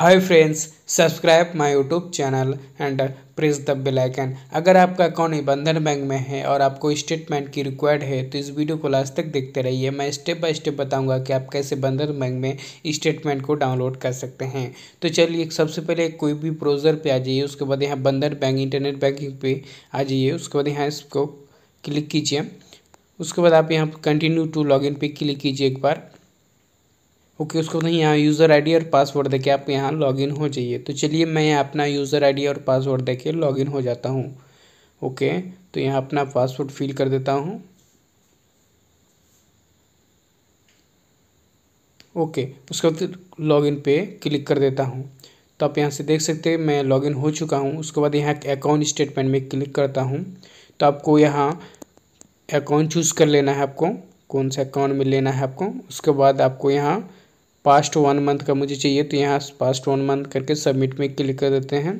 hi friends subscribe my YouTube channel and press the bell icon अगर आपका account निबंधन bank में है और आपको स्टेटमेंट की रिक्वायर्ड है तो इस वीडियो को लास्ट तक देखते रहिए मैं स्टेप बाय स्टेप बताऊंगा कि आप कैसे बंधन बैंक में स्टेटमेंट को डाउनलोड कर सकते हैं तो चलिए सबसे पहले कोई भी ब्राउज़र पर आ जाइए उसके बाद यहाँ बंधन बैंक इंटरनेट बैंकिंग पे आ जाइए उसके बाद यहाँ इसको क्लिक कीजिए उसके बाद आप यहाँ continue to log in click कीजिए एक बार ओके उसको नहीं यहाँ यूज़र आईडी और पासवर्ड देके आप यहाँ लॉगिन हो जाइए तो चलिए मैं यहाँ अपना यूज़र आईडी और पासवर्ड देके लॉगिन हो जाता हूँ ओके तो यहाँ अपना पासवर्ड फिल कर देता हूँ ओके उसके बाद लॉगिन पे क्लिक कर देता हूँ तो आप यहाँ से देख सकते हैं मैं लॉगिन हो चुका हूँ उसके बाद यहाँ अकाउंट स्टेटमेंट में क्लिक करता हूँ तो आपको यहाँ अकाउंट चूज़ कर लेना है आपको कौन सा अकाउंट में लेना है आपको उसके बाद आपको यहाँ पास्ट वन मंथ का मुझे चाहिए तो यहाँ पास्ट वन मंथ करके सबमिट में क्लिक कर देते हैं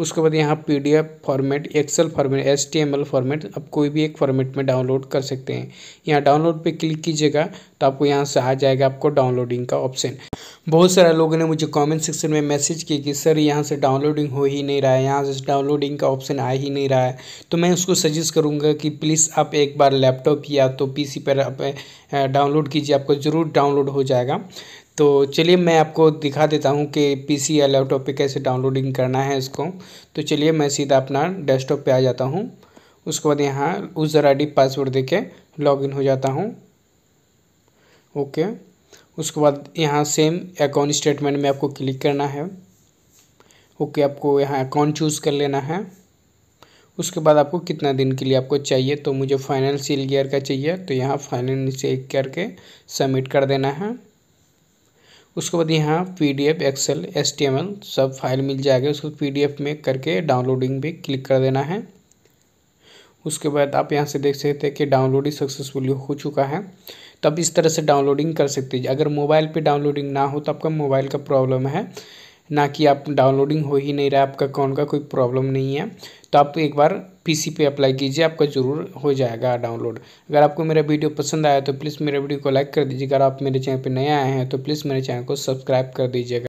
उसके बाद यहाँ PDF format Excel format L format आप कोई भी एक फॉर्मेट में डाउनलोड कर सकते हैं यहाँ डाउनलोड पे क्लिक कीजिएगा तो आपको यहाँ से आ जाएगा आपको डाउनलोडिंग का ऑप्शन बहुत सारे लोगों ने मुझे कमेंट सेक्शन में मैसेज किया कि सर यहाँ से डाउनलोडिंग हो ही नहीं रहा है यहाँ से डाउनलोडिंग का ऑप्शन आ ही नहीं रहा है तो मैं उसको सजेस्ट करूँगा कि प्लीज़ आप एक बार लैपटॉप या तो पी पर आप डाउनलोड कीजिए आपको ज़रूर डाउनलोड हो जाएगा तो चलिए मैं आपको दिखा देता हूँ कि पीसी या लैपटॉप पे कैसे डाउनलोडिंग करना है इसको तो चलिए मैं सीधा अपना डेस्कटॉप पे आ जाता हूँ उसके बाद यहाँ यूज़र आईडी पासवर्ड दे के लॉगिन हो जाता हूँ ओके उसके बाद यहाँ सेम अकाउंट स्टेटमेंट में आपको क्लिक करना है ओके आपको यहाँ अकाउंट चूज़ कर लेना है उसके बाद आपको कितना दिन के लिए आपको चाहिए तो मुझे फाइनेंशियल ईयर का चाहिए तो यहाँ फाइनेंशियल करके सबमिट कर देना है उसके बाद यहाँ P D F Excel S T M L सब फाइल मिल जाएगा उसको पी डी एफ में करके डाउनलोडिंग भी क्लिक कर देना है उसके बाद आप यहाँ से देख सकते हैं कि डाउनलोड ही सक्सेसफुली हो चुका है तो आप इस तरह से डाउनलोडिंग कर सकते हैं अगर मोबाइल पे डाउनलोडिंग ना हो तो आपका मोबाइल का प्रॉब्लम है ना कि आप डाउनलोडिंग हो ही नहीं रहा आपका अकाउंट का कोई प्रॉब्लम नहीं है तो आप एक बार पी पे अप्लाई कीजिए आपका ज़रूर हो जाएगा डाउनलोड अगर आपको मेरा वीडियो पसंद आया तो प्लीज़ मेरे वीडियो को लाइक कर दीजिए अगर आप मेरे चैनल पर नए आए हैं तो प्लीज़ मेरे चैनल को सब्सक्राइब कर दीजिएगा